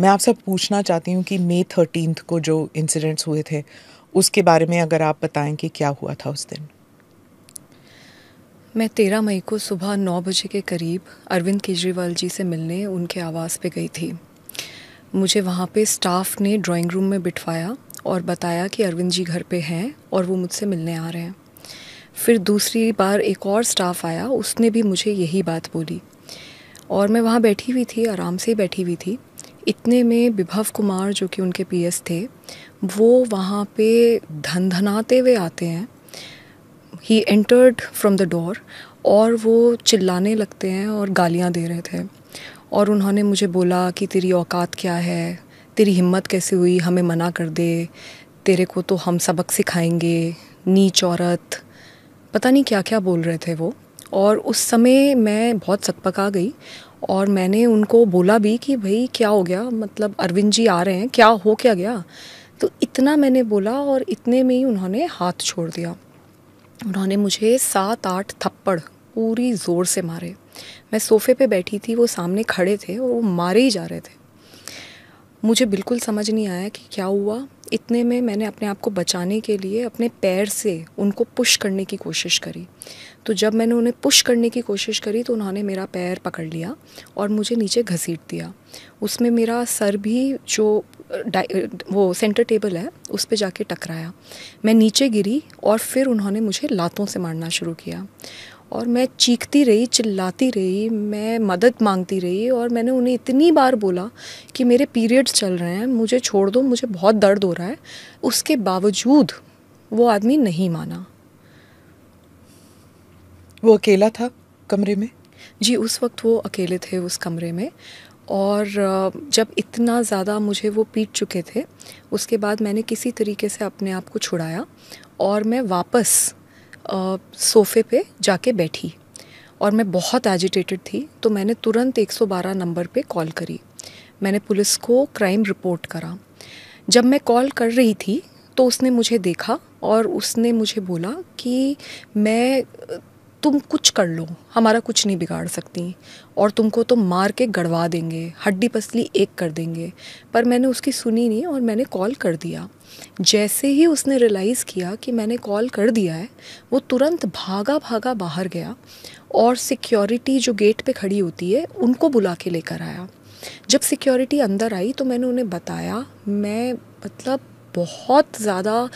मैं आपसे पूछना चाहती हूँ कि मई थर्टीन को जो इंसिडेंट्स हुए थे उसके बारे में अगर आप बताएं कि क्या हुआ था उस दिन मैं तेरह मई को सुबह नौ बजे के करीब अरविंद केजरीवाल जी से मिलने उनके आवास पे गई थी मुझे वहाँ पे स्टाफ ने ड्राइंग रूम में बिठवाया और बताया कि अरविंद जी घर पे हैं और वो मुझसे मिलने आ रहे हैं फिर दूसरी बार एक और स्टाफ आया उसने भी मुझे यही बात बोली और मैं वहाँ बैठी हुई थी आराम से बैठी हुई थी इतने में विभव कुमार जो कि उनके पीएस थे वो वहाँ पे धनधनाते हुए आते हैं he entered from the door और वो चिल्लाने लगते हैं और गालियाँ दे रहे थे और उन्होंने मुझे बोला कि तेरी औकात क्या है तेरी हिम्मत कैसे हुई हमें मना कर दे तेरे को तो हम सबक सिखाएंगे नीच औरत पता नहीं क्या क्या बोल रहे थे वो और उस समय मैं बहुत सकपका गई और मैंने उनको बोला भी कि भाई क्या हो गया मतलब अरविंद जी आ रहे हैं क्या हो क्या गया तो इतना मैंने बोला और इतने में ही उन्होंने हाथ छोड़ दिया उन्होंने मुझे सात आठ थप्पड़ पूरी ज़ोर से मारे मैं सोफ़े पे बैठी थी वो सामने खड़े थे और वो मारे ही जा रहे थे मुझे बिल्कुल समझ नहीं आया कि क्या हुआ इतने में मैंने अपने आप को बचाने के लिए अपने पैर से उनको पुश करने की कोशिश करी तो जब मैंने उन्हें पुश करने की कोशिश करी तो उन्होंने मेरा पैर पकड़ लिया और मुझे नीचे घसीट दिया उसमें मेरा सर भी जो वो सेंटर टेबल है उस पर जाके टकराया मैं नीचे गिरी और फिर उन्होंने मुझे लातों से मारना शुरू किया और मैं चीखती रही चिल्लाती रही मैं मदद मांगती रही और मैंने उन्हें इतनी बार बोला कि मेरे पीरियड्स चल रहे हैं मुझे छोड़ दो मुझे बहुत दर्द हो रहा है उसके बावजूद वो आदमी नहीं माना वो अकेला था कमरे में जी उस वक्त वो अकेले थे उस कमरे में और जब इतना ज़्यादा मुझे वो पीट चुके थे उसके बाद मैंने किसी तरीके से अपने आप को छुड़ाया और मैं वापस सोफ़े पे जाके बैठी और मैं बहुत एजिटेटेड थी तो मैंने तुरंत 112 नंबर पे कॉल करी मैंने पुलिस को क्राइम रिपोर्ट करा जब मैं कॉल कर रही थी तो उसने मुझे देखा और उसने मुझे बोला कि मैं तुम कुछ कर लो हमारा कुछ नहीं बिगाड़ सकती और तुमको तो मार के गड़वा देंगे हड्डी पसली एक कर देंगे पर मैंने उसकी सुनी नहीं और मैंने कॉल कर दिया जैसे ही उसने रियलाइज़ किया कि मैंने कॉल कर दिया है वो तुरंत भागा भागा बाहर गया और सिक्योरिटी जो गेट पे खड़ी होती है उनको बुला के लेकर आया जब सिक्योरिटी अंदर आई तो मैंने उन्हें बताया मैं मतलब बहुत ज़्यादा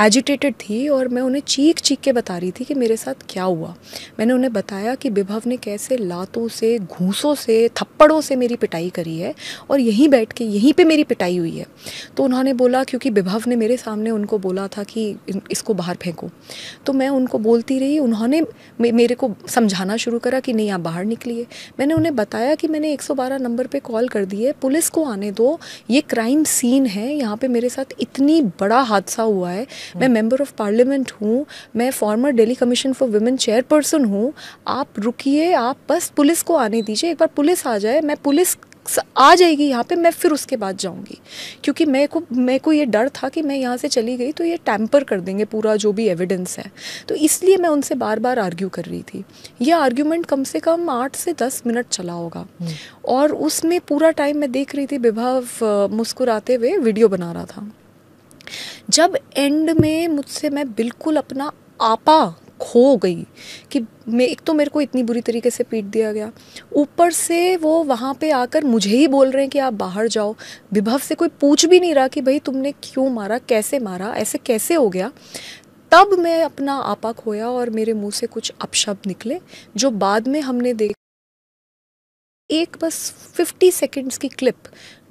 एजिटेटेड थी और मैं उन्हें चीख चीख के बता रही थी कि मेरे साथ क्या हुआ मैंने उन्हें बताया कि विभव ने कैसे लातों से घूसों से थप्पड़ों से मेरी पिटाई करी है और यहीं बैठ के यहीं पे मेरी पिटाई हुई है तो उन्होंने बोला क्योंकि विभव ने मेरे सामने उनको बोला था कि इसको बाहर फेंको तो मैं उनको बोलती रही उन्होंने मेरे को समझाना शुरू करा कि नहीं आप बाहर निकलिए मैंने उन्हें बताया कि मैंने एक नंबर पर कॉल कर दी है पुलिस को आने दो ये क्राइम सीन है यहाँ पर मेरे साथ इतनी बड़ा हादसा हुआ है मैं मेंबर ऑफ पार्लियामेंट हूँ मैं former Delhi commission for women chairperson हूँ आप रुकिए आप बस पुलिस को आने दीजिए एक बार पुलिस आ जाए मैं पुलिस आ जाएगी यहाँ पे मैं फिर उसके बाद जाऊँगी क्योंकि मैं को मैं को ये डर था कि मैं यहाँ से चली गई तो ये टैम्पर कर देंगे पूरा जो भी एविडेंस है तो इसलिए मैं उनसे बार बार आर्ग्यू कर रही थी यह आर्ग्यूमेंट कम से कम आठ से दस मिनट चला होगा हम्म। और उसमें पूरा टाइम मैं देख रही थी विभाव मुस्कुराते हुए वीडियो बना रहा था जब एंड में मुझसे मैं बिल्कुल अपना आपा खो गई कि मैं एक तो मेरे को इतनी बुरी तरीके से पीट दिया गया ऊपर से वो वहाँ पे आकर मुझे ही बोल रहे हैं कि आप बाहर जाओ विभव से कोई पूछ भी नहीं रहा कि भाई तुमने क्यों मारा कैसे मारा ऐसे कैसे हो गया तब मैं अपना आपा खोया और मेरे मुंह से कुछ अपशब्द निकले जो बाद में हमने देख एक बस 50 सेकेंड्स की क्लिप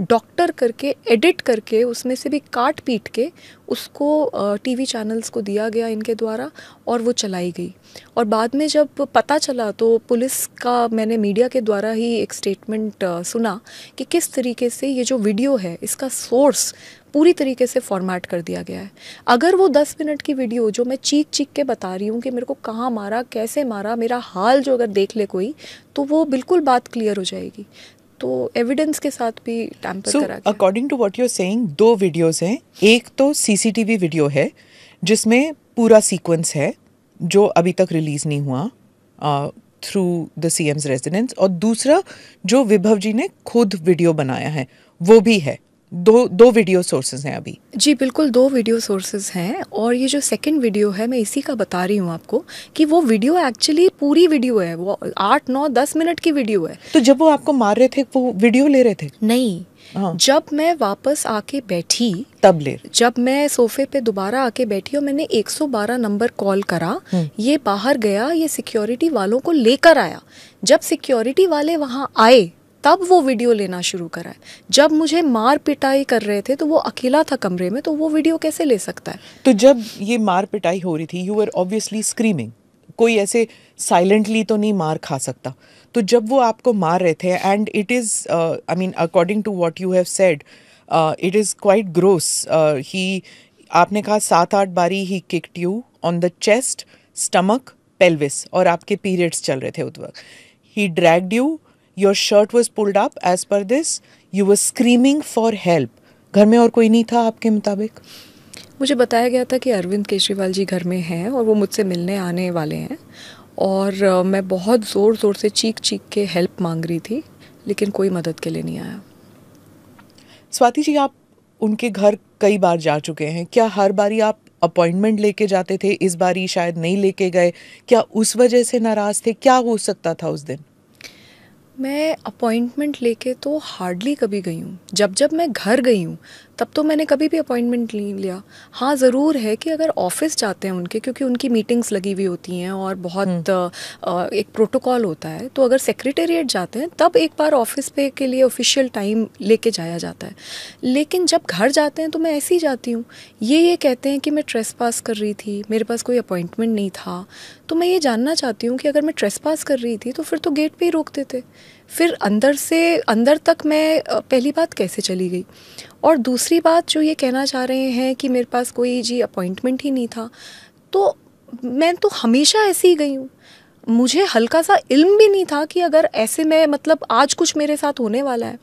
डॉक्टर करके एडिट करके उसमें से भी काट पीट के उसको टीवी चैनल्स को दिया गया इनके द्वारा और वो चलाई गई और बाद में जब पता चला तो पुलिस का मैंने मीडिया के द्वारा ही एक स्टेटमेंट सुना कि किस तरीके से ये जो वीडियो है इसका सोर्स पूरी तरीके से फॉर्मेट कर दिया गया है अगर वो दस मिनट की वीडियो जो मैं चीख चीख के बता रही हूँ कि मेरे को कहाँ मारा कैसे मारा मेरा हाल जो अगर देख ले कोई तो वो बिल्कुल बात क्लियर हो जाएगी तो एविडेंस के साथ भी टैंपर so, करा according to what you're saying दो वीडियोज हैं एक तो सीसीटीवी वीडियो है जिसमें पूरा सीक्वेंस है जो अभी तक रिलीज नहीं हुआ through the C M's residence और दूसरा जो विभव जी ने खुद वीडियो बनाया है वो भी है दो दो वीडियो सोर्सेज हैं अभी जी बिल्कुल दो वीडियो सोर्सेज हैं और ये जो सेकंड वीडियो है मैं इसी का बता रही हूँ आपको कि वो वीडियो एक्चुअली पूरी वीडियो है वो आठ नौ दस मिनट की वीडियो है तो जब वो आपको मार रहे थे वो वीडियो ले रहे थे नहीं हाँ। जब मैं वापस आके बैठी तब ले जब मैं सोफे पे दोबारा आके बैठी और मैंने 112 नंबर कॉल करा हम्म। ये बाहर गया ये सिक्योरिटी वालों को लेकर आया जब सिक्योरिटी वाले वहाँ आए तब वो वीडियो लेना शुरू करा है जब मुझे मार पिटाई कर रहे थे तो वो अकेला था कमरे में तो वो वीडियो कैसे ले सकता है तो जब ये मार पिटाई हो रही थी यू आर ऑब्वियसली स्क्रीमिंग कोई ऐसे साइलेंटली तो नहीं मार खा सकता तो जब वो आपको मार रहे थे and it is I mean according to what you have said it is quite gross he आपने कहा सात आठ बारी he kicked you on the chest stomach pelvis और आपके पीरियड्स चल रहे थे उस वक्त he dragged you your shirt was pulled up as per this you were screaming for help घर में और कोई नहीं था आपके मुताबिक मुझे बताया गया था कि अरविंद केजरीवाल जी घर में हैं और वो मुझसे मिलने आने वाले हैं और मैं बहुत ज़ोर ज़ोर से चीख चीख के हेल्प मांग रही थी लेकिन कोई मदद के लिए नहीं आया स्वाति जी आप उनके घर कई बार जा चुके हैं क्या हर बारी आप अपॉइंटमेंट लेके जाते थे इस बारी शायद नहीं लेके गए क्या उस वजह से नाराज़ थे क्या हो सकता था उस दिन मैं अपॉइंटमेंट लेके तो हार्डली कभी गई हूँ जब जब मैं घर गई हूँ तब तो मैंने कभी भी अपॉइंटमेंट नहीं लिया हाँ ज़रूर है कि अगर ऑफिस जाते हैं उनके क्योंकि उनकी मीटिंग्स लगी हुई होती हैं और बहुत आ, हम्म। एक प्रोटोकॉल होता है तो अगर सेक्रेटेरिएट जाते हैं तब एक बार ऑफिस पे के लिए ऑफिशियल टाइम लेके जाया जाता है लेकिन जब घर जाते हैं तो मैं ऐसे ही जाती हूँ ये ये कहते हैं कि मैं ट्रेस पास कर रही थी मेरे पास कोई अपॉइंटमेंट नहीं था तो मैं ये जानना चाहती हूँ कि अगर मैं ट्रेस पास कर रही थी तो फिर तो गेट पर ही रोक देते फिर अंदर से अंदर तक मैं पहली बात कैसे चली गई और दूसरी बात जो ये कहना चाह रहे हैं कि मेरे पास कोई जी अपॉइंटमेंट ही नहीं था तो मैं तो हमेशा ऐसी ही गई हूँ मुझे हल्का सा इल्म भी नहीं था कि अगर ऐसे में मतलब आज कुछ मेरे साथ होने वाला है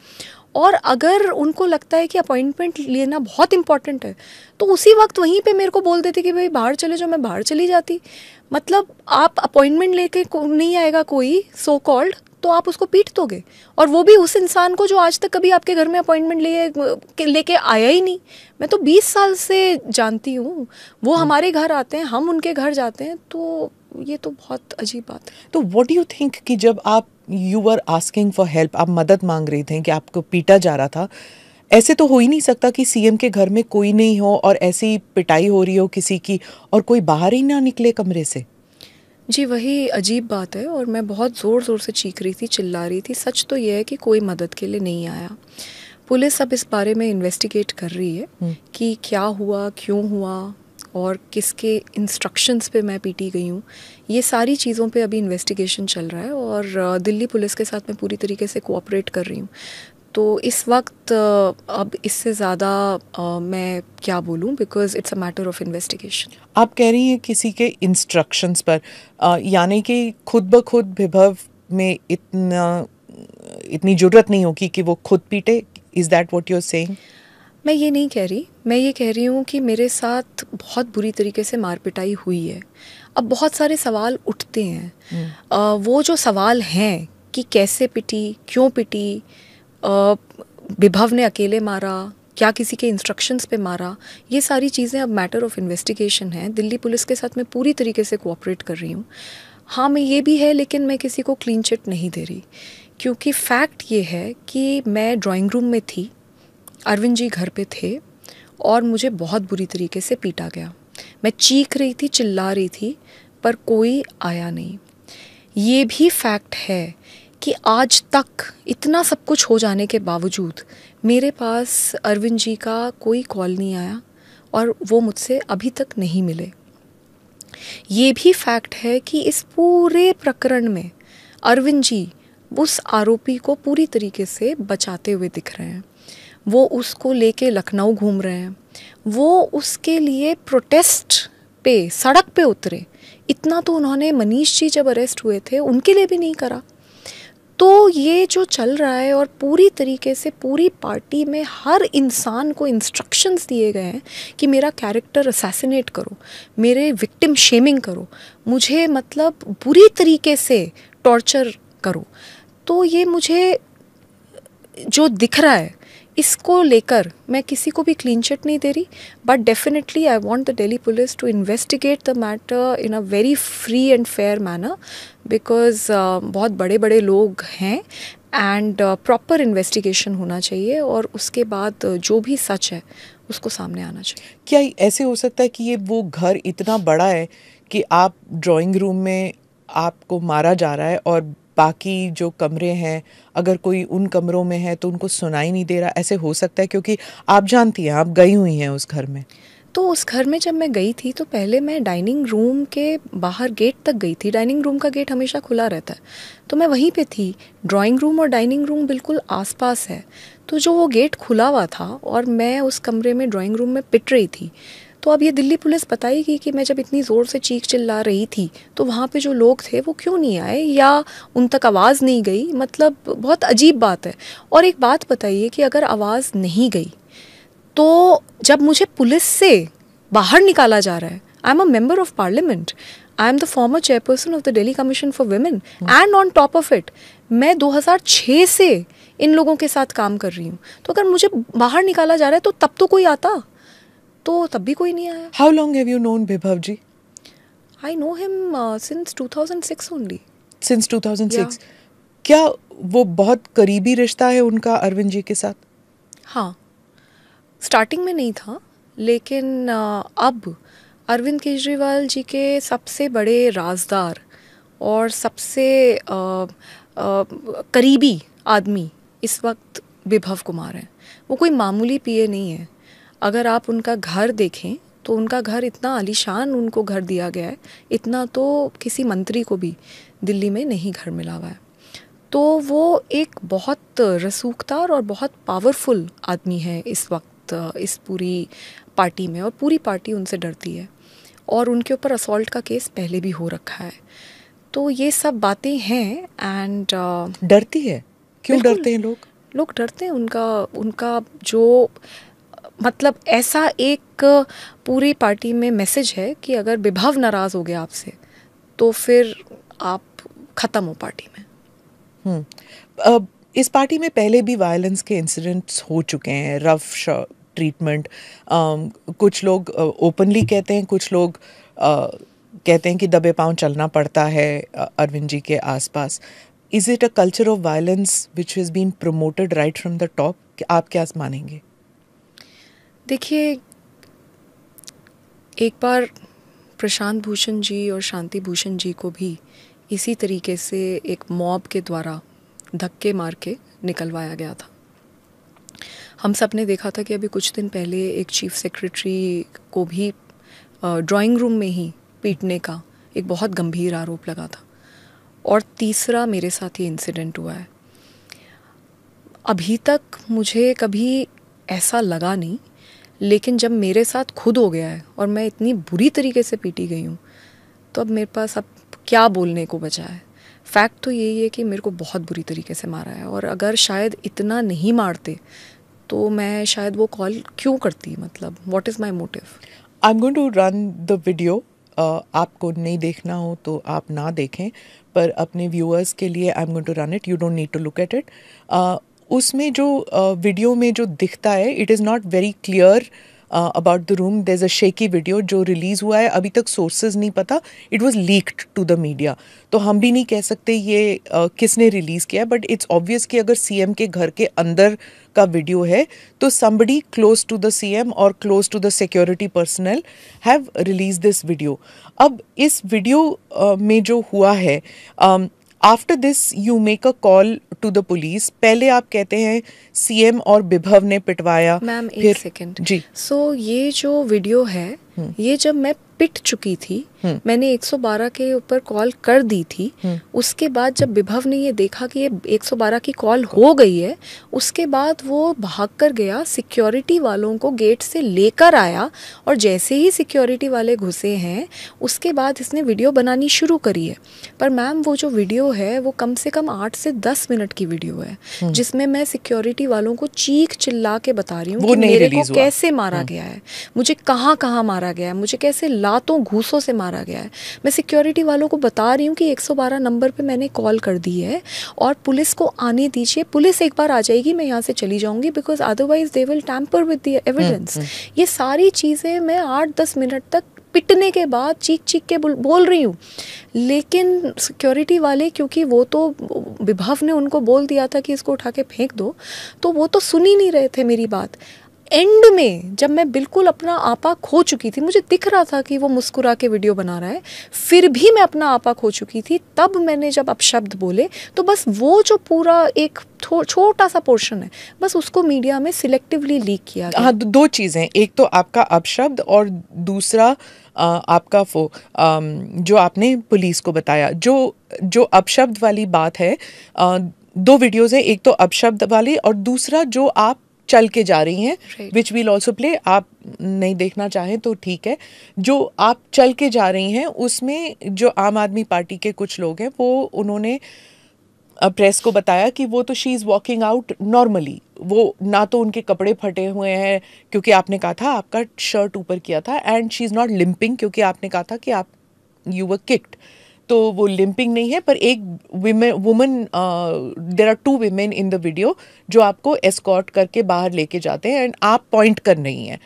और अगर उनको लगता है कि अपॉइंटमेंट लेना बहुत इंपॉर्टेंट है तो उसी वक्त वहीं पे मेरे को बोल देते कि भाई बाहर चले जाओ मैं बाहर चली जाती मतलब आप अपॉइंटमेंट लेके नहीं आएगा कोई सो so कॉल्ड तो आप उसको पीट दोगे और वो भी उस इंसान को जो आज तक कभी आपके घर में अपॉइंटमेंट लिए लेके आया ही नहीं मैं तो 20 साल से जानती हूँ वो हम्म। हमारे घर आते हैं हम उनके घर जाते हैं तो ये तो बहुत अजीब बात है तो वॉट यू थिंक कि जब आप you are asking for help आप मदद मांग रही थी कि आपको पीटा जा रहा था ऐसे तो हो ही नहीं सकता कि सीएम के घर में कोई नहीं हो और ऐसी पिटाई हो रही हो किसी की और कोई बाहर ही ना निकले कमरे से जी वही अजीब बात है और मैं बहुत ज़ोर ज़ोर से चीख रही थी चिल्ला रही थी सच तो यह है कि कोई मदद के लिए नहीं आया पुलिस अब इस बारे में इन्वेस्टिगेट कर रही है हम्म। कि क्या हुआ क्यों हुआ और किसके इंस्ट्रक्शंस पे मैं पीटी गई हूँ ये सारी चीज़ों पे अभी इन्वेस्टिगेशन चल रहा है और दिल्ली पुलिस के साथ मैं पूरी तरीके से कोऑपरेट कर रही हूँ तो इस वक्त अब इससे ज़्यादा मैं क्या बोलूँ because it's a matter of investigation आप कह रही हैं किसी के इंस्ट्रक्शंस पर यानी कि खुद ब खुद विभव में इतना इतनी ज़रूरत नहीं होगी कि वो खुद पीटे इज़ दैट वॉट यूर से मैं ये नहीं कह रही मैं ये कह रही हूँ कि मेरे साथ बहुत बुरी तरीके से मार पिटाई हुई है अब बहुत सारे सवाल उठते हैं hmm. हम्म। आ, वो जो सवाल हैं कि कैसे पिटी क्यों पिटी विभव ने अकेले मारा क्या किसी के इंस्ट्रक्शंस पे मारा ये सारी चीज़ें अब मैटर ऑफ इन्वेस्टिगेशन है दिल्ली पुलिस के साथ मैं पूरी तरीके से कोऑपरेट कर रही हूँ हाँ मैं ये भी है लेकिन मैं किसी को क्लीन चिट नहीं दे रही क्योंकि फैक्ट ये है कि मैं ड्राइंग रूम में थी अरविंद जी घर पे थे और मुझे बहुत बुरी तरीके से पीटा गया मैं चीख रही थी चिल्ला रही थी पर कोई आया नहीं ये भी फैक्ट है कि आज तक इतना सब कुछ हो जाने के बावजूद मेरे पास अरविंद जी का कोई कॉल नहीं आया और वो मुझसे अभी तक नहीं मिले ये भी फैक्ट है कि इस पूरे प्रकरण में अरविंद जी उस आरोपी को पूरी तरीके से बचाते हुए दिख रहे हैं वो उसको लेके लखनऊ घूम रहे हैं वो उसके लिए प्रोटेस्ट पे सड़क पे उतरे इतना तो उन्होंने मनीष जी जब अरेस्ट हुए थे उनके लिए भी नहीं करा तो ये जो चल रहा है और पूरी तरीके से पूरी पार्टी में हर इंसान को इंस्ट्रक्शंस दिए गए हैं कि मेरा कैरेक्टर असैसिनेट करो मेरे विक्टिम शेमिंग करो मुझे मतलब बुरी तरीके से टॉर्चर करो तो ये मुझे जो दिख रहा है इसको लेकर मैं किसी को भी क्लीन चिट नहीं दे रही but definitely I want the Delhi police to investigate the matter in a very free and fair manner because uh, बहुत बड़े बड़े लोग हैं एंड प्रॉपर इन्वेस्टिगेशन होना चाहिए और उसके बाद uh, जो भी सच है उसको सामने आना चाहिए क्या ऐसे हो सकता है कि ये वो घर इतना बड़ा है कि आप ड्राइंग रूम में आपको मारा जा रहा है और बाकी जो कमरे हैं अगर कोई उन कमरों में है तो उनको सुनाई नहीं दे रहा ऐसे हो सकता है क्योंकि आप जानती हैं आप गई हुई हैं उस घर में तो उस घर में जब मैं गई थी तो पहले मैं डाइनिंग रूम के बाहर गेट तक गई थी डाइनिंग रूम का गेट हमेशा खुला रहता है तो मैं वहीं पे थी ड्राइंग रूम और डाइनिंग रूम बिल्कुल आसपास है तो जो वो गेट खुला हुआ था और मैं उस कमरे में ड्राइंग रूम में पिट रही थी तो अब ये दिल्ली पुलिस बताएगी कि मैं जब इतनी ज़ोर से चीख चिल्ला रही थी तो वहाँ पे जो लोग थे वो क्यों नहीं आए या उन तक आवाज़ नहीं गई मतलब बहुत अजीब बात है और एक बात बताइए कि अगर आवाज़ नहीं गई तो जब मुझे पुलिस से बाहर निकाला जा रहा है I am a member of parliament I am the former chairperson of the Delhi commission for women and on top of it मैं 2006 से इन लोगों के साथ काम कर रही हूँ तो अगर मुझे बाहर निकाला जा रहा है तो तब तो कोई आता तो तब भी कोई नहीं आया how long have you known Vibhav ji I know him since 2006 only since 2006 yeah. क्या वो बहुत करीबी रिश्ता है उनका अरविंद जी के साथ हाँ स्टार्टिंग में नहीं था लेकिन अब अरविंद केजरीवाल जी के सबसे बड़े राजदार और सबसे आ, आ, करीबी आदमी इस वक्त विभव कुमार हैं वो कोई मामूली पीए नहीं है अगर आप उनका घर देखें तो उनका घर इतना आलीशान उनको घर दिया गया है इतना तो किसी मंत्री को भी दिल्ली में नहीं घर मिला हुआ है तो वो एक बहुत रसूखदार और बहुत पावरफुल आदमी है इस वक्त इस पूरी पार्टी में और पूरी पार्टी उनसे डरती है और उनके ऊपर असॉल्ट का केस पहले भी हो रखा है तो ये सब बातें हैं एंड uh, डरती है क्यों डरते हैं लोग लोग डरते हैं उनका उनका जो मतलब ऐसा एक पूरी पार्टी में मैसेज है कि अगर विभव नाराज़ हो गया आपसे तो फिर आप ख़त्म हो पार्टी में हम्म इस पार्टी में पहले भी वायलेंस के इंसिडेंट्स हो चुके हैं रफ ट्रीटमेंट um, कुछ लोग ओपनली uh, कहते हैं कुछ लोग आ, uh, कहते हैं कि दबे पाँव चलना पड़ता है uh, अरविंद जी के आसपास is it a culture of violence which has been promoted right from the top आप क्या मानेंगे देखिए एक बार प्रशांत भूषण जी और शांति भूषण जी को भी इसी तरीके से एक मॉब के द्वारा धक्के मार के निकलवाया गया था हम सब ने देखा था कि अभी कुछ दिन पहले एक चीफ सेक्रेटरी को भी ड्राइंग रूम में ही पीटने का एक बहुत गंभीर आरोप लगा था और तीसरा मेरे साथ ये इंसिडेंट हुआ है अभी तक मुझे कभी ऐसा लगा नहीं लेकिन जब मेरे साथ खुद हो गया है और मैं इतनी बुरी तरीके से पीटी गई हूँ तो अब मेरे पास अब क्या बोलने को बचा है फैक्ट तो यही है कि मेरे को बहुत बुरी तरीके से मारा है और अगर शायद इतना नहीं मारते तो मैं शायद वो कॉल क्यों करती मतलब what is my motive I am going to run the video आपको नहीं देखना हो तो आप ना देखें पर अपने व्यूअर्स के लिए I am going to run it you don't need to look at it उसमें जो वीडियो uh, में जो दिखता है it is not very clear about the room there a shaky video जो रिलीज़ हुआ है अभी तक सोर्सेज नहीं पता it was leaked to the media तो हम भी नहीं कह सकते ये uh, किसने रिलीज़ किया बट इट्स ऑब्वियस कि अगर एम के घर के अंदर का वीडियो है तो somebody close to the M और close to the security personnel have release this video अब इस वीडियो uh, में जो हुआ है um, after this you make a call to the police पहले आप कहते हैं सीएम और विभव ने पिटवाया मैम एक सेकेंड जी सो so, ये जो वीडियो है हम्म। ये जब मैं पिट चुकी थी हम्म। मैंने 112 के ऊपर कॉल कर दी थी हम्म। उसके बाद जब विभव ने ये देखा कि ये 112 की कॉल हो गई है उसके बाद वो भाग कर गया सिक्योरिटी वालों को गेट से लेकर आया और जैसे ही सिक्योरिटी वाले घुसे हैं उसके बाद इसने वीडियो बनानी शुरू करी है पर मैम वो जो वीडियो है वो कम से कम आठ से दस मिनट की वीडियो है जिसमें मैं सिक्योरिटी वालों को चीख चिल्ला के बता रही हूँ मेरे को कैसे मारा गया है मुझे कहाँ कहाँ मारा मारा गया है मुझे कैसे लातों घूसों से मारा गया है मैं सिक्योरिटी वालों को बता रही हूँ कि 112 नंबर पे मैंने कॉल कर दी है और पुलिस को आने दीजिए पुलिस एक बार आ जाएगी मैं यहाँ से चली जाऊँगी because otherwise they will tamper with the evidence ये सारी चीज़ें मैं आठ दस मिनट तक पिटने के बाद चीख चीख के बोल रही हूँ लेकिन सिक्योरिटी वाले क्योंकि वो तो विभव ने उनको बोल दिया था कि इसको उठा के फेंक दो तो वो तो सुन ही नहीं रहे थे मेरी बात एंड में जब मैं बिल्कुल अपना आपा खो चुकी थी मुझे दिख रहा था कि वो मुस्कुरा के वीडियो बना रहा है फिर भी मैं अपना आपा खो चुकी थी तब मैंने जब आप शब्द बोले तो बस वो जो पूरा एक छोटा सा पोर्शन है बस उसको मीडिया में सिलेक्टिवली लीक किया गया हाँ दो चीज़ें एक तो आपका अपशब्द और दूसरा आपका फो जो आपने पुलिस को बताया जो जो अपशब्द वाली बात है दो वीडियोज़ हैं एक तो अपशब्द वाली और दूसरा जो आप चल के जा रही हैं विच वील ऑल्सो प्ले आप नहीं देखना चाहें तो ठीक है जो आप चल के जा रही हैं उसमें जो आम आदमी पार्टी के कुछ लोग हैं वो उन्होंने प्रेस को बताया कि वो तो she is walking out normally वो ना तो उनके कपड़े फटे हुए हैं क्योंकि आपने कहा था आपका शर्ट ऊपर किया था and she is not limping क्योंकि आपने कहा था कि आप यू वर किक्ड तो वो लिंपिंग नहीं है पर एक woman there are two women in the video जो आपको एस्कॉर्ट करके बाहर लेके जाते हैं एंड आप पॉइंट कर रही है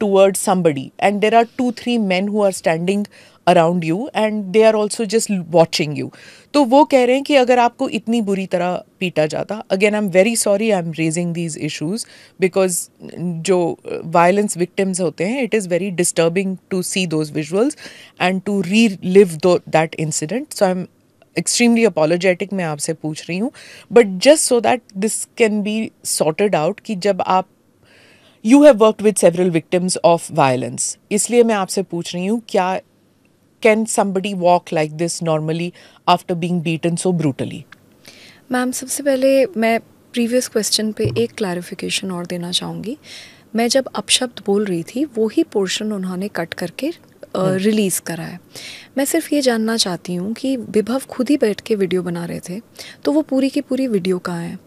toward somebody and there are two three man who are standing around you and they are also just watching you तो वो कह रहे हैं कि अगर आपको इतनी बुरी तरह पीटा जाता again I am very sorry I am raising these issues because जो वायलेंस uh, विक्टिम्स होते हैं it is very disturbing to see those visuals and to relive through that incident so I am extremely apologetic मैं आपसे पूछ रही हूँ but just so that this can be sorted out कि जब आप you have work with several victims of violence इसलिए मैं आपसे पूछ रही हूँ क्या can somebody walk like this normally after being beaten so brutally ma'am सबसे पहले मैं प्रीवियस क्वेश्चन पे एक क्लैरिफिकेशन और देना चाहूँगी मैं जब अपशब्द बोल रही थी वही पोर्शन उन्होंने कट करके रिलीज़ हम्म। करा है मैं सिर्फ ये जानना चाहती हूँ कि विभव खुद ही बैठ के वीडियो बना रहे थे तो वो पूरी की पूरी वीडियो कहाँ है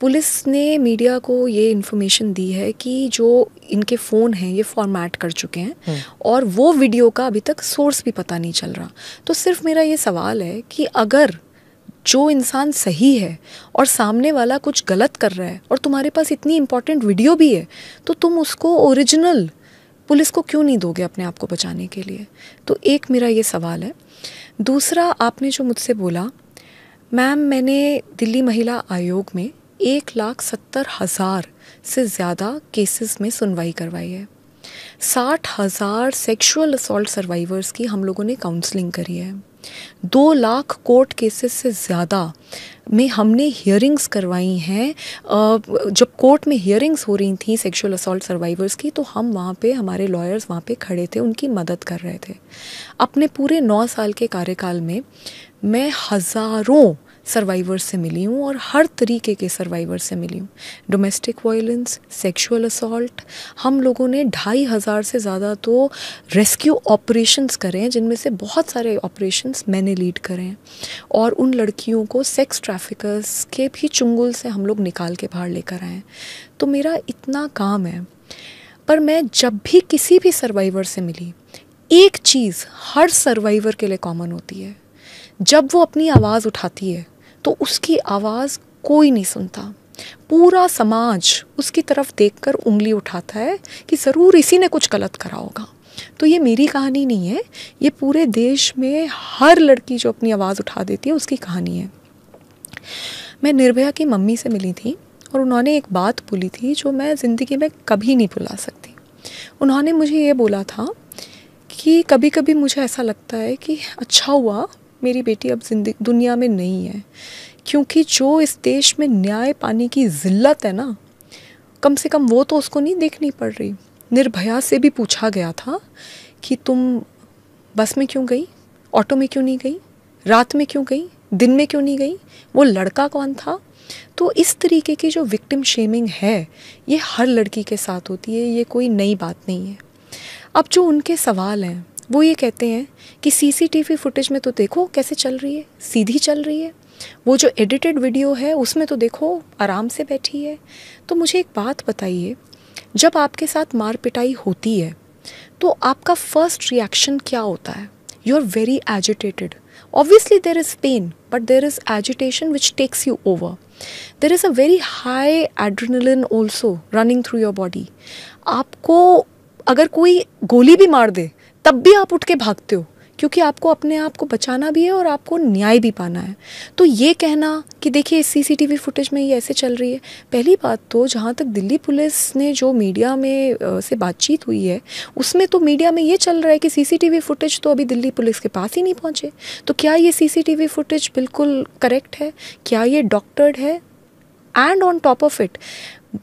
पुलिस ने मीडिया को ये इन्फॉर्मेशन दी है कि जो इनके फ़ोन हैं ये फॉर्मेट कर चुके हैं हम्म। और वो वीडियो का अभी तक सोर्स भी पता नहीं चल रहा तो सिर्फ मेरा ये सवाल है कि अगर जो इंसान सही है और सामने वाला कुछ गलत कर रहा है और तुम्हारे पास इतनी इम्पोर्टेंट वीडियो भी है तो तुम उसको ओरिजिनल पुलिस को क्यों नहीं दोगे अपने आप को बचाने के लिए तो एक मेरा ये सवाल है दूसरा आपने जो मुझसे बोला मैम मैंने दिल्ली महिला आयोग में एक लाख सत्तर हज़ार से ज़्यादा केसेस में सुनवाई करवाई है साठ हज़ार सेक्शुअल असल्ट सर्वाइवर्स की हम लोगों ने काउंसलिंग करी है दो लाख कोर्ट केसेस से ज़्यादा में हमने हियरिंग्स करवाई हैं जब कोर्ट में हियरिंग्स हो रही थी सेक्सुअल असॉल्ट सर्वाइवर्स की तो हम वहाँ पे हमारे लॉयर्स वहाँ पे खड़े थे उनकी मदद कर रहे थे अपने पूरे नौ साल के कार्यकाल में मैं हज़ारों सर्वाइवर से मिली हूँ और हर तरीके के सर्वाइवर से मिली हूँ डोमेस्टिक वायलेंस सेक्सुअल असल्ट हम लोगों ने ढाई हज़ार से ज़्यादा तो रेस्क्यू ऑपरेशंस करे हैं जिनमें से बहुत सारे ऑपरेशंस मैंने लीड करे हैं और उन लड़कियों को सेक्स ट्रैफिकर्स के भी चुंगुल से हम लोग निकाल के बाहर लेकर आए हैं तो मेरा इतना काम है पर मैं जब भी किसी भी सर्वाइवर से मिली एक चीज़ हर सर्वाइवर के लिए कॉमन होती है जब वो अपनी आवाज़ उठाती है तो उसकी आवाज़ कोई नहीं सुनता पूरा समाज उसकी तरफ देखकर उंगली उठाता है कि ज़रूर इसी ने कुछ गलत करा होगा तो ये मेरी कहानी नहीं है ये पूरे देश में हर लड़की जो अपनी आवाज़ उठा देती है उसकी कहानी है मैं निर्भया की मम्मी से मिली थी और उन्होंने एक बात बोली थी जो मैं ज़िंदगी में कभी नहीं भुला सकती उन्होंने मुझे ये बोला था कि कभी कभी मुझे ऐसा लगता है कि अच्छा हुआ मेरी बेटी अब जिंदगी दुनिया में नहीं है क्योंकि जो इस देश में न्याय पाने की जिल्लत है ना कम से कम वो तो उसको नहीं देखनी पड़ रही निर्भया से भी पूछा गया था कि तुम बस में क्यों गई ऑटो में क्यों नहीं गई रात में क्यों गई दिन में क्यों नहीं गई वो लड़का कौन था तो इस तरीके की जो विक्टिम शेमिंग है ये हर लड़की के साथ होती है ये कोई नई बात नहीं है अब जो उनके सवाल हैं वो ये कहते हैं कि सीसीटीवी फुटेज में तो देखो कैसे चल रही है सीधी चल रही है वो जो एडिटेड वीडियो है उसमें तो देखो आराम से बैठी है तो मुझे एक बात बताइए जब आपके साथ मार पिटाई होती है तो आपका फर्स्ट रिएक्शन क्या होता है you are very agitated obviously there is pain but there is agitation which takes you over there is a very high adrenaline also running through your body आपको अगर कोई गोली भी मार दे तब भी आप उठ के भागते हो क्योंकि आपको अपने आप को बचाना भी है और आपको न्याय भी पाना है तो ये कहना कि देखिए सीसीटीवी फुटेज में ये ऐसे चल रही है पहली बात तो जहाँ तक दिल्ली पुलिस ने जो मीडिया में से बातचीत हुई है उसमें तो मीडिया में ये चल रहा है कि सीसीटीवी फुटेज तो अभी दिल्ली पुलिस के पास ही नहीं पहुँचे तो क्या ये सीसीटीवी फुटेज बिल्कुल करेक्ट है क्या ये डॉक्टर्ड है and on top of it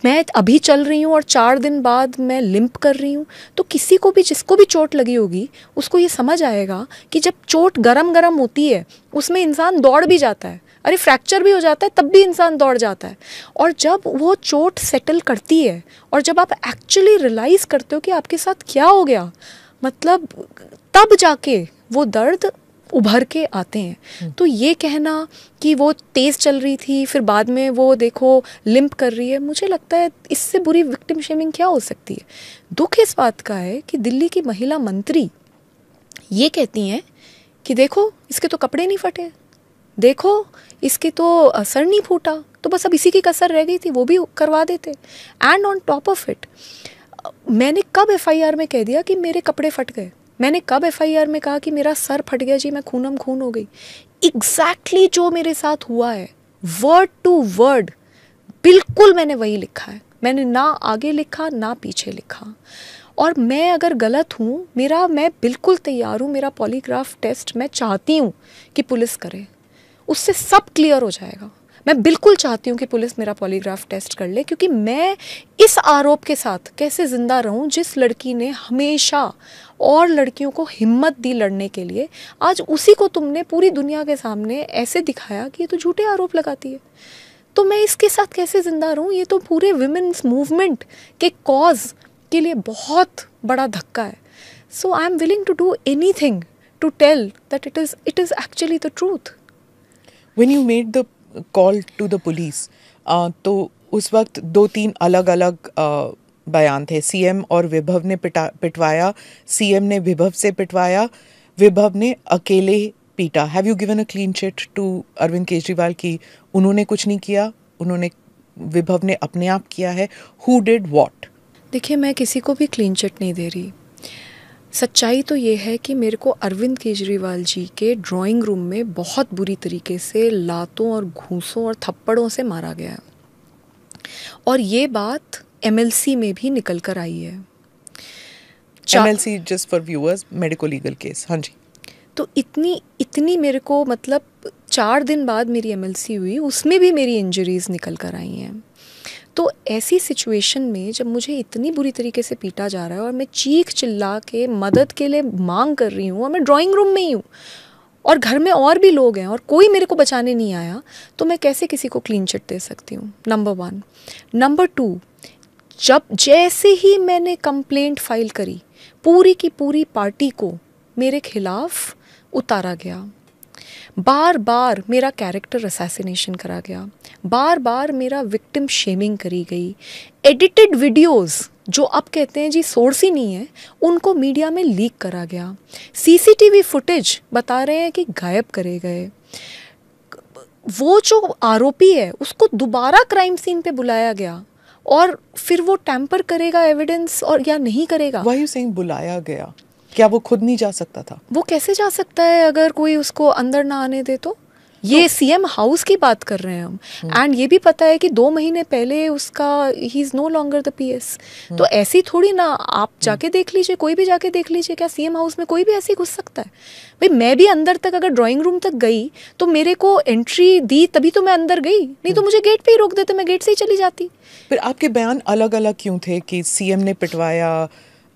मैं अभी चल रही हूँ और चार दिन बाद मैं लिंप कर रही हूँ तो किसी को भी जिसको भी चोट लगी होगी उसको ये समझ आएगा कि जब चोट गरम गरम होती है उसमें इंसान दौड़ भी जाता है अरे फ्रैक्चर भी हो जाता है तब भी इंसान दौड़ जाता है और जब वो चोट सेटल करती है और जब आप एक्चुअली रियलाइज़ करते हो कि आपके साथ क्या हो गया मतलब तब जाके वो दर्द उभर के आते हैं हम्म। तो ये कहना कि वो तेज़ चल रही थी फिर बाद में वो देखो लिंप कर रही है मुझे लगता है इससे बुरी विक्टिम शेमिंग क्या हो सकती है दुख इस बात का है कि दिल्ली की महिला मंत्री ये कहती हैं कि देखो इसके तो कपड़े नहीं फटे देखो इसके तो असर नहीं फूटा तो बस अब इसी की कसर रह गई थी वो भी करवा देते and on top of it मैंने कब एफआईआर में कह दिया कि मेरे कपड़े फट गए मैंने कब एफ में कहा कि मेरा सर फट गया जी मैं खूनम खून हो गई एग्जैक्टली exactly जो मेरे साथ हुआ है वर्ड टू वर्ड बिल्कुल मैंने वही लिखा है मैंने ना आगे लिखा ना पीछे लिखा और मैं अगर गलत हूँ मेरा मैं बिल्कुल तैयार हूँ मेरा पॉलीग्राफ टेस्ट मैं चाहती हूँ कि पुलिस करे उससे सब क्लियर हो जाएगा मैं बिल्कुल चाहती हूँ कि पुलिस मेरा पॉलीग्राफ टेस्ट कर ले क्योंकि मैं इस आरोप के साथ कैसे ज़िंदा रहूँ जिस लड़की ने हमेशा और लड़कियों को हिम्मत दी लड़ने के लिए आज उसी को तुमने पूरी दुनिया के सामने ऐसे दिखाया कि ये तो झूठे आरोप लगाती है तो मैं इसके साथ कैसे ज़िंदा रहूँ ये तो पूरे विमेंस मूवमेंट के कॉज के लिए बहुत बड़ा धक्का है so I am willing to do anything to tell that it is it is actually the truth when you made the call to the police तो उस वक्त दो तीन अलग अलग uh, बयान थे सीएम और विभव ने पिटा पिटवाया सीएम ने विभव से पिटवाया विभव ने अकेले पीटा have you given a clean chit to Arvind Kejriwal की उन्होंने कुछ नहीं किया उन्होंने विभव ने अपने आप किया है हु डिड वॉट देखिए मैं किसी को भी क्लीन चिट नहीं दे रही सच्चाई तो ये है कि मेरे को अरविंद केजरीवाल जी के ड्राइंग रूम में बहुत बुरी तरीके से लातों और घूसों और थप्पड़ों से मारा गया और ये बात एमएलसी में भी निकल कर आई है MLC just for viewers medico legal case हाँ जी तो इतनी इतनी मेरे को मतलब चार दिन बाद मेरी एमएलसी हुई उसमें भी मेरी इंजरीज निकल कर आई हैं तो ऐसी सिचुएशन में जब मुझे इतनी बुरी तरीके से पीटा जा रहा है और मैं चीख चिल्ला के मदद के लिए मांग कर रही हूँ और मैं ड्राइंग रूम में ही हूँ और घर में और भी लोग हैं और कोई मेरे को बचाने नहीं आया तो मैं कैसे किसी को क्लीन चिट दे सकती हूँ नंबर वन नंबर टू जब जैसे ही मैंने कंप्लेंट फाइल करी पूरी की पूरी पार्टी को मेरे खिलाफ उतारा गया बार बार मेरा कैरेक्टर असैसिनेशन करा गया बार बार मेरा विक्टिम शेमिंग करी गई एडिटेड वीडियोस जो आप कहते हैं जी सोर्स ही नहीं है उनको मीडिया में लीक करा गया सीसीटीवी फुटेज बता रहे हैं कि गायब करे गए वो जो आरोपी है उसको दोबारा क्राइम सीन पे बुलाया गया और फिर वो टैम्पर करेगा एविडेंस और या नहीं करेगा वही सिंह बुलाया गया क्या वो खुद नहीं जा सकता था वो कैसे जा सकता है अगर कोई उसको अंदर ना आने दे तो ये सीएम हाउस की बात कर रहे हैं हम एंड हम्म। ये भी पता है कि दो महीने पहले उसका he is no longer the PS तो ऐसी थोड़ी ना आप हम्म। जाके देख लीजिए कोई भी जाके देख लीजिए क्या सीएम हाउस में कोई भी ऐसी घुस सकता है भाई मैं भी अंदर तक अगर ड्राइंग रूम तक गई तो मेरे को एंट्री दी तभी तो मैं अंदर गई नहीं तो हम्म। मुझे गेट पे ही रोक देते मैं गेट से ही चली जाती फिर आपके बयान अलग अलग क्यों थे कि सीएम ने पिटवाया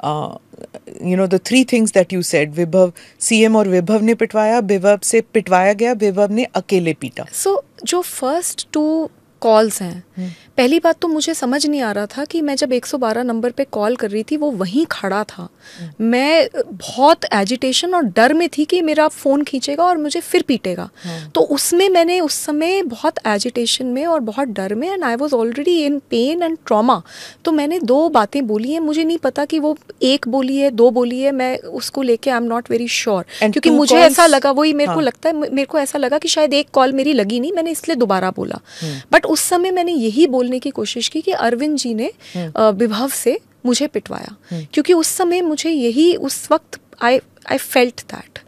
you know the three things that you said Vibhav CM और विभव ने पिटवाया विभव से पिटवाया गया विभव ने अकेले पीटा सो so, जो फर्स्ट टू कॉल्स हैं हम्म। पहली बात तो मुझे समझ नहीं आ रहा था कि मैं जब 112 नंबर पे कॉल कर रही थी वो वहीं खड़ा था हम्म। मैं बहुत एजिटेशन और डर में थी कि मेरा फ़ोन खींचेगा और मुझे फिर पीटेगा हाँ। तो उसमें मैंने उस समय बहुत एजिटेशन में और बहुत डर में and I was already in pain and trauma तो मैंने दो बातें बोली हैं मुझे नहीं पता कि वो एक बोली है दो बोली है मैं उसको लेके I am not very sure क्योंकि मुझे ऐसा लगा वही मेरे को हाँ। लगता है मेरे को ऐसा लगा कि शायद एक कॉल मेरी लगी नहीं मैंने इसलिए दोबारा बोला बट हम्म। उस समय मैंने ये यही बोलने की कोशिश की कि अरविंद जी ने हम्म। विभव से मुझे पिटवाया हम्म। क्योंकि उस समय मुझे यही उस वक्त I I felt that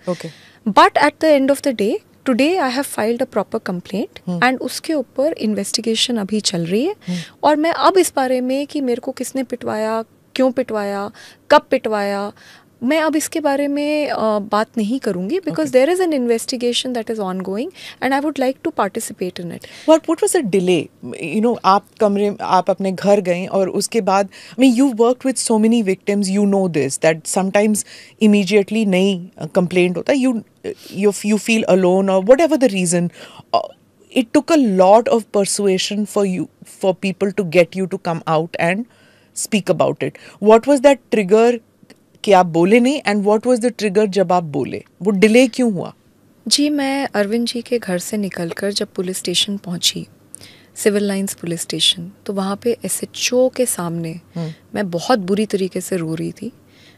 but at the end of the day today I have filed a proper complaint and उसके ऊपर इन्वेस्टिगेशन अभी चल रही है हम्म। और मैं अब इस बारे में कि मेरे को किसने पिटवाया क्यों पिटवाया कब पिटवाया मैं अब इसके बारे में बात नहीं करूँगी because there is an investigation that is ongoing and I would like to participate in it what what was a delay you know आप कमरे आप अपने घर गए और उसके बाद मैं you work with so many victims you know this that sometimes immediately नहीं कंप्लेंट होता यू यू फील अलोन और whatever the reason it took a lot of persuasion for you for people to get you to come out and speak about it what was that trigger कि आप बोले नहीं and what was the trigger जब आप बोले वो delay क्यों हुआ जी मैं अरविंद जी के घर से निकलकर जब पुलिस स्टेशन पहुंची सिविल लाइंस पुलिस स्टेशन तो वहाँ पे एस के सामने हम्म। मैं बहुत बुरी तरीके से रो रही थी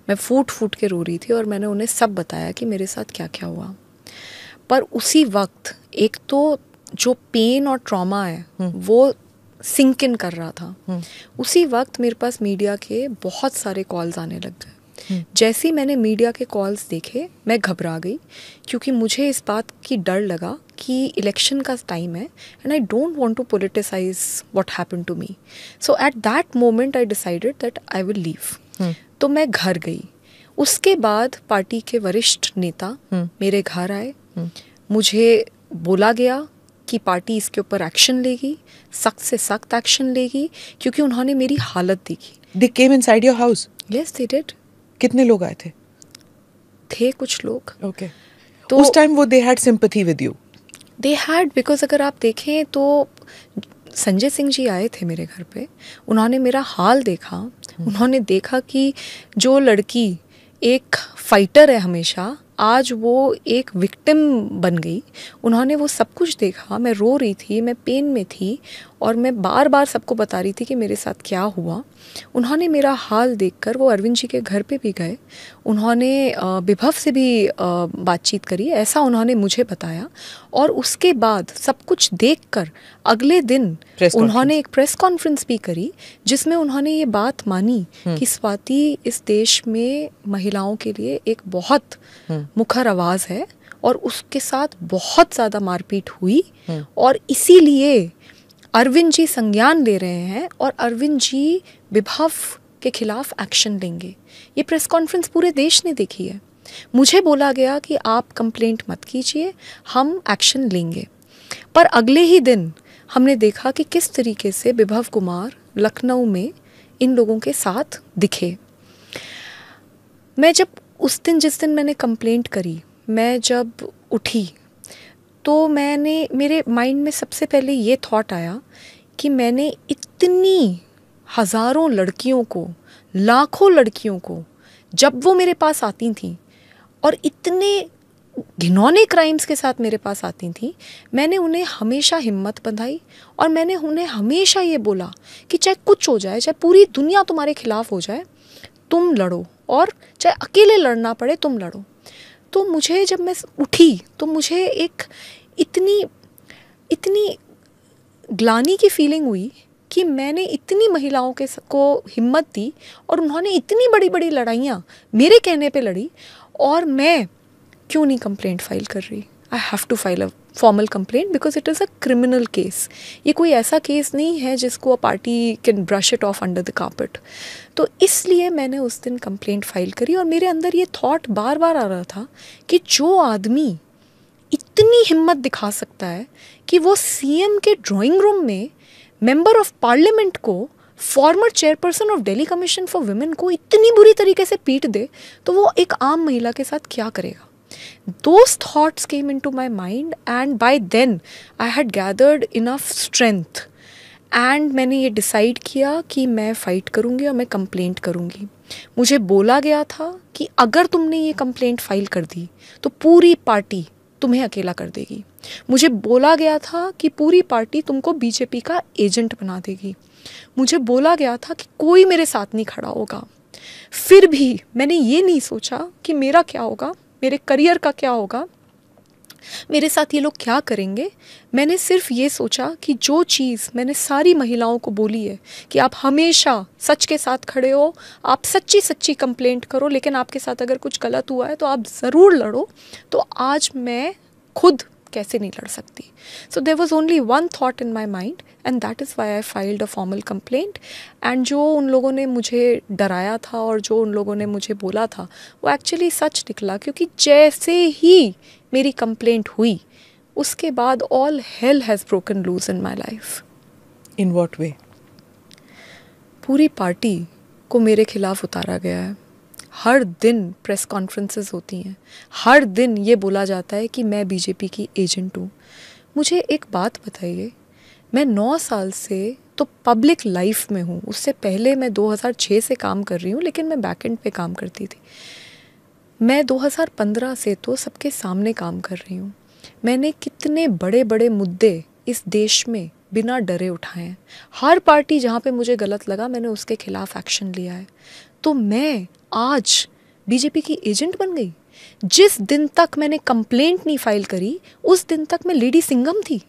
मैं फूट फूट के रो रही थी और मैंने उन्हें सब बताया कि मेरे साथ क्या क्या हुआ पर उसी वक्त एक तो जो पेन और ट्रॉमा है हम्म। वो सिंक इन कर रहा था हम्म। उसी वक्त मेरे पास मीडिया के बहुत सारे कॉल्स आने लग गए हम्म। जैसे ही मैंने मीडिया के कॉल्स देखे मैं घबरा गई क्योंकि मुझे इस बात की डर लगा कि इलेक्शन का टाइम है and I don't want to politicize what happen to me so at that moment I decided that I will leave तो मैं घर गई उसके बाद पार्टी के वरिष्ठ नेता hmm. मेरे घर आए hmm. मुझे बोला गया कि पार्टी इसके ऊपर एक्शन लेगी सख्त से सख्त एक्शन लेगी क्योंकि उन्होंने मेरी हालत देखी they came inside your house yes they did कितने लोग आए थे थे कुछ लोग ओके okay. तो उस टाइम वो they had sympathy with you they had because अगर आप देखें तो संजय सिंह जी आए थे मेरे घर पे उन्होंने मेरा हाल देखा hmm. उन्होंने देखा कि जो लड़की एक फाइटर है हमेशा आज वो एक विक्टिम बन गई उन्होंने वो सब कुछ देखा मैं रो रही थी मैं पेन में थी और मैं बार बार सबको बता रही थी कि मेरे साथ क्या हुआ उन्होंने मेरा हाल देखकर वो अरविंद जी के घर पे भी गए उन्होंने विभव से भी बातचीत करी ऐसा उन्होंने मुझे बताया और उसके बाद सब कुछ देखकर अगले दिन उन्होंने एक प्रेस कॉन्फ्रेंस भी करी जिसमें उन्होंने ये बात मानी हम्म। कि स्वाति इस देश में महिलाओं के लिए एक बहुत हम्म। मुखर आवाज़ है और उसके साथ बहुत ज़्यादा मारपीट हुई हम्म। और इसीलिए अरविंद जी संज्ञान ले रहे हैं और अरविंद जी विभव के खिलाफ एक्शन लेंगे ये प्रेस कॉन्फ्रेंस पूरे देश ने देखी है मुझे बोला गया कि आप कंप्लेंट मत कीजिए हम एक्शन लेंगे पर अगले ही दिन हमने देखा कि किस तरीके से विभव कुमार लखनऊ में इन लोगों के साथ दिखे मैं जब उस दिन जिस दिन मैंने कंप्लेंट करी मैं जब उठी तो मैंने मेरे माइंड में सबसे पहले ये थॉट आया कि मैंने इतनी हज़ारों लड़कियों को लाखों लड़कियों को जब वो मेरे पास आती थी और इतने घिनौने क्राइम्स के साथ मेरे पास आती थी मैंने उन्हें हमेशा हिम्मत बंधाई और मैंने उन्हें हमेशा ये बोला कि चाहे कुछ हो जाए चाहे पूरी दुनिया तुम्हारे खिलाफ हो जाए तुम लड़ो और चाहे अकेले लड़ना पड़े तुम लड़ो तो मुझे जब मैं उठी तो मुझे एक इतनी इतनी ग्लानी की फीलिंग हुई कि मैंने इतनी महिलाओं के को हिम्मत दी और उन्होंने इतनी बड़ी बड़ी लड़ाइयाँ मेरे कहने पे लड़ी और मैं क्यों नहीं कंप्लेंट फाइल कर रही I have to file a formal complaint because it is a criminal case ये कोई ऐसा केस नहीं है जिसको a party can brush it off under the carpet तो इसलिए मैंने उस दिन कंप्लेंट फाइल करी और मेरे अंदर ये थॉट बार बार आ रहा था कि जो आदमी इतनी हिम्मत दिखा सकता है कि वो सीएम के ड्राइंग रूम में मेंबर ऑफ पार्लियामेंट को former chairperson of Delhi commission for women को इतनी बुरी तरीके से पीट दे तो वो एक आम महिला के साथ क्या करेगा those thoughts came into my mind and by then I had gathered enough strength and मैंने ये डिसाइड किया कि मैं फ़ाइट करूँगी और मैं कंप्लेंट करूँगी मुझे बोला गया था कि अगर तुमने ये कंप्लेंट फाइल कर दी तो पूरी पार्टी तुम्हें अकेला कर देगी मुझे बोला गया था कि पूरी पार्टी तुमको बीजेपी का एजेंट बना देगी मुझे बोला गया था कि कोई मेरे साथ नहीं खड़ा होगा फिर भी मैंने ये नहीं सोचा कि मेरा क्या होगा मेरे करियर का क्या होगा मेरे साथ ये लोग क्या करेंगे मैंने सिर्फ ये सोचा कि जो चीज़ मैंने सारी महिलाओं को बोली है कि आप हमेशा सच के साथ खड़े हो आप सच्ची सच्ची कंप्लेंट करो लेकिन आपके साथ अगर कुछ गलत हुआ है तो आप ज़रूर लड़ो तो आज मैं खुद कैसे नहीं लड़ सकती so there was only one thought in my mind and that is why I filed a formal complaint and जो उन लोगों ने मुझे डराया था और जो उन लोगों ने मुझे बोला था वो एक्चुअली सच निकला क्योंकि जैसे ही मेरी कंप्लेंट हुई उसके बाद all hell has broken loose in my life in what way पूरी पार्टी को मेरे खिलाफ उतारा गया है हर दिन प्रेस कॉन्फ्रेंसेस होती हैं हर दिन ये बोला जाता है कि मैं बीजेपी की एजेंट हूँ मुझे एक बात बताइए मैं नौ साल से तो पब्लिक लाइफ में हूँ उससे पहले मैं 2006 से काम कर रही हूँ लेकिन मैं बैकेंड पे काम करती थी मैं 2015 से तो सबके सामने काम कर रही हूँ मैंने कितने बड़े बड़े मुद्दे इस देश में बिना डरे उठाए हैं हर पार्टी जहाँ पे मुझे गलत लगा मैंने उसके खिलाफ एक्शन लिया है तो मैं आज बीजेपी की एजेंट बन गई जिस दिन तक मैंने कंप्लेंट नहीं फाइल करी उस दिन तक मैं लेडी सिंगम थी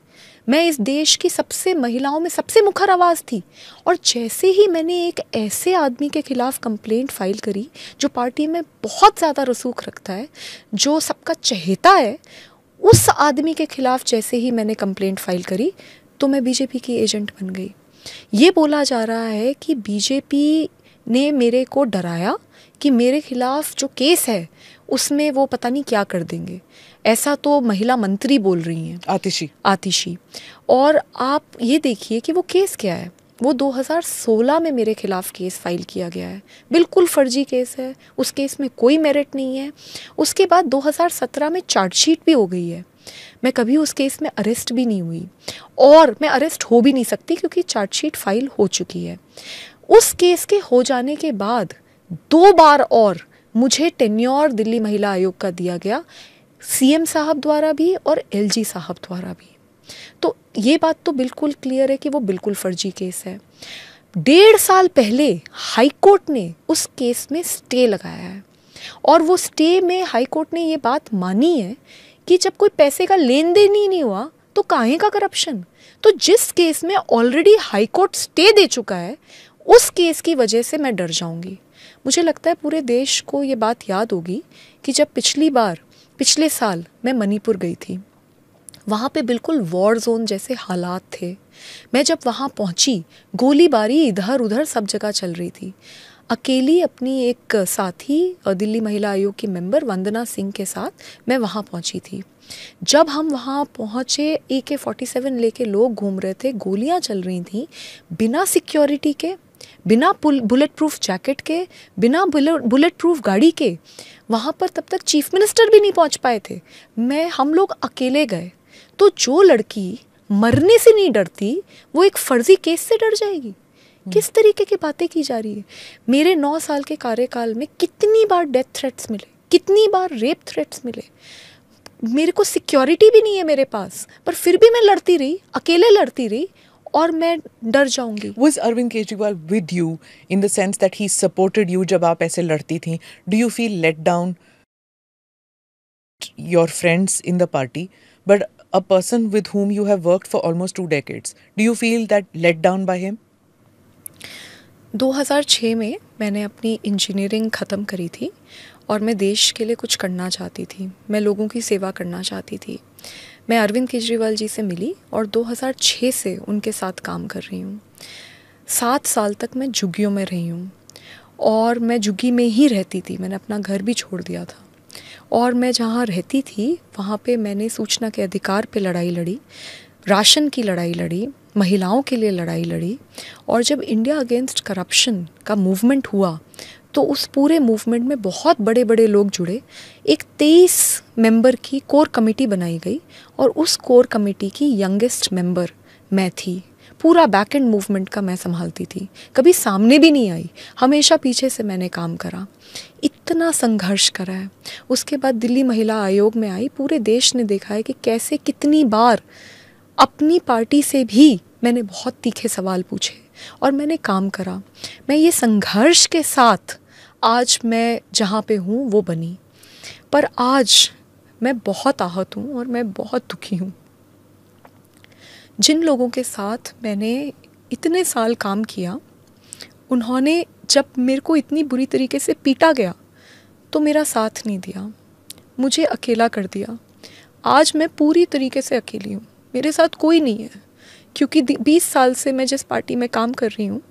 मैं इस देश की सबसे महिलाओं में सबसे मुखर आवाज़ थी और जैसे ही मैंने एक ऐसे आदमी के खिलाफ कंप्लेंट फाइल करी जो पार्टी में बहुत ज़्यादा रसूख रखता है जो सबका चहेता है उस आदमी के खिलाफ जैसे ही मैंने कंप्लेंट फाइल करी तो मैं बीजेपी की एजेंट बन गई ये बोला जा रहा है कि बीजेपी ने मेरे को डराया कि मेरे खिलाफ जो केस है उसमें वो पता नहीं क्या कर देंगे ऐसा तो महिला मंत्री बोल रही हैं आतिशी आतिशी और आप ये देखिए कि वो केस क्या है वो 2016 में मेरे खिलाफ केस फाइल किया गया है बिल्कुल फर्जी केस है उस केस में कोई मेरिट नहीं है उसके बाद 2017 में चार्जशीट भी हो गई है मैं कभी उस केस में अरेस्ट भी नहीं हुई और मैं अरेस्ट हो भी नहीं सकती क्योंकि चार्जशीट फाइल हो चुकी है उस केस के हो जाने के बाद दो बार और मुझे टेन्योर दिल्ली महिला आयोग का दिया गया सीएम साहब द्वारा भी और एलजी साहब द्वारा भी तो ये बात तो बिल्कुल क्लियर है कि वो बिल्कुल फर्जी केस है डेढ़ साल पहले हाईकोर्ट ने उस केस में स्टे लगाया है और वो स्टे में हाईकोर्ट ने ये बात मानी है कि जब कोई पैसे का लेन देन ही नहीं हुआ तो काहे का करप्शन तो जिस केस में ऑलरेडी हाईकोर्ट स्टे दे चुका है उस केस की वजह से मैं डर जाऊंगी मुझे लगता है पूरे देश को ये बात याद होगी कि जब पिछली बार पिछले साल मैं मणिपुर गई थी वहाँ पे बिल्कुल वॉर जोन जैसे हालात थे मैं जब वहाँ पहुँची गोलीबारी इधर उधर सब जगह चल रही थी अकेली अपनी एक साथी दिल्ली महिला आयोग की मेंबर वंदना सिंह के साथ मैं वहाँ पहुँची थी जब हम वहाँ पहुँचे ए के फोर्टी सेवन लेके लोग घूम रहे थे गोलियाँ चल रही थी बिना सिक्योरिटी के बिना बुलेट प्रूफ जैकेट के बिना बुलेट प्रूफ गाड़ी के वहाँ पर तब तक चीफ मिनिस्टर भी नहीं पहुँच पाए थे मैं हम लोग अकेले गए तो जो लड़की मरने से नहीं डरती वो एक फर्जी केस से डर जाएगी हम्म। किस तरीके की बातें की जा रही है मेरे नौ साल के कार्यकाल में कितनी बार डेथ थ्रेट्स मिले कितनी बार रेप थ्रेट्स मिले मेरे को सिक्योरिटी भी नहीं है मेरे पास पर फिर भी मैं लड़ती रही अकेले लड़ती रही और मैं डर जाऊंगी is Arvind Kejriwal with you in the sense that he supported you जब आप ऐसे लड़ती थी do you feel let down your friends in the party but a person with whom you have work for almost two decades do you feel that let down by him 2006 में मैंने अपनी engineering ख़त्म करी थी और मैं देश के लिए कुछ करना चाहती थी मैं लोगों की सेवा करना चाहती थी मैं अरविंद केजरीवाल जी से मिली और 2006 से उनके साथ काम कर रही हूँ सात साल तक मैं झुग्गियों में रही हूँ और मैं झुग्गी में ही रहती थी मैंने अपना घर भी छोड़ दिया था और मैं जहाँ रहती थी वहाँ पे मैंने सूचना के अधिकार पे लड़ाई लड़ी राशन की लड़ाई लड़ी महिलाओं के लिए लड़ाई लड़ी और जब इंडिया अगेंस्ट करप्शन का मूवमेंट हुआ तो उस पूरे मूवमेंट में बहुत बड़े बड़े लोग जुड़े एक तेईस मेंबर की कोर कमेटी बनाई गई और उस कोर कमेटी की यंगेस्ट मेंबर मैं थी पूरा बैक एंड मूवमेंट का मैं संभालती थी कभी सामने भी नहीं आई हमेशा पीछे से मैंने काम करा इतना संघर्ष करा है उसके बाद दिल्ली महिला आयोग में आई पूरे देश ने देखा है कि कैसे कितनी बार अपनी पार्टी से भी मैंने बहुत तीखे सवाल पूछे और मैंने काम करा मैं ये संघर्ष के साथ आज मैं जहाँ पे हूँ वो बनी पर आज मैं बहुत आहत हूँ और मैं बहुत दुखी हूँ जिन लोगों के साथ मैंने इतने साल काम किया उन्होंने जब मेरे को इतनी बुरी तरीके से पीटा गया तो मेरा साथ नहीं दिया मुझे अकेला कर दिया आज मैं पूरी तरीके से अकेली हूँ मेरे साथ कोई नहीं है क्योंकि 20 साल से मैं जिस पार्टी में काम कर रही हूँ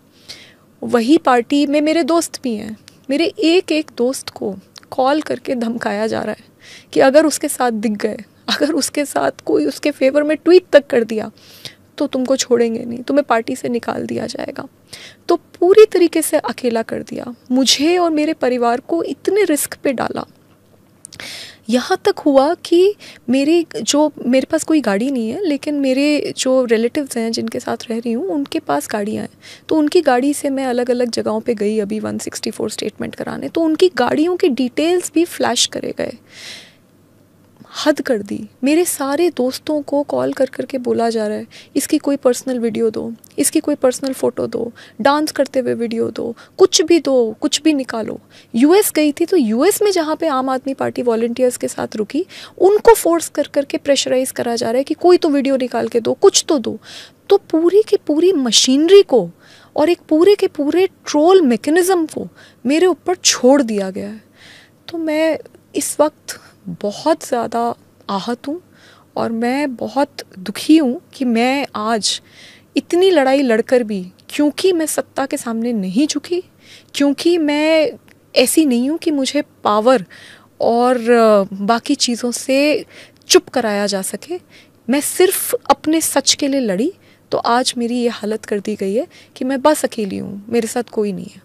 वही पार्टी में मेरे दोस्त भी हैं मेरे एक एक दोस्त को कॉल करके धमकाया जा रहा है कि अगर उसके साथ दिख गए अगर उसके साथ कोई उसके फेवर में ट्वीट तक कर दिया तो तुमको छोड़ेंगे नहीं तुम्हें पार्टी से निकाल दिया जाएगा तो पूरी तरीके से अकेला कर दिया मुझे और मेरे परिवार को इतने रिस्क पे डाला यहाँ तक हुआ कि मेरी जो मेरे पास कोई गाड़ी नहीं है लेकिन मेरे जो रिलेटिव्स हैं जिनके साथ रह रही हूँ उनके पास गाड़ियाँ हैं तो उनकी गाड़ी से मैं अलग अलग जगहों पे गई अभी 164 स्टेटमेंट कराने तो उनकी गाड़ियों के डिटेल्स भी फ्लैश करे गए हद कर दी मेरे सारे दोस्तों को कॉल कर कर के बोला जा रहा है इसकी कोई पर्सनल वीडियो दो इसकी कोई पर्सनल फ़ोटो दो डांस करते हुए वीडियो दो कुछ भी दो कुछ भी निकालो यूएस गई थी तो यूएस में जहाँ पे आम आदमी पार्टी वॉल्टियर्स के साथ रुकी उनको फोर्स कर कर के प्रेशराइज करा जा रहा है कि कोई तो वीडियो निकाल के दो कुछ तो दो तो पूरी की पूरी मशीनरी को और एक पूरे के पूरे ट्रोल मेकनिज़म को मेरे ऊपर छोड़ दिया गया है तो मैं इस वक्त बहुत ज़्यादा आहत हूँ और मैं बहुत दुखी हूँ कि मैं आज इतनी लड़ाई लड़कर भी क्योंकि मैं सत्ता के सामने नहीं झुकी क्योंकि मैं ऐसी नहीं हूँ कि मुझे पावर और बाकी चीज़ों से चुप कराया जा सके मैं सिर्फ अपने सच के लिए लड़ी तो आज मेरी ये हालत कर दी गई है कि मैं बस अकेली हूँ मेरे साथ कोई नहीं है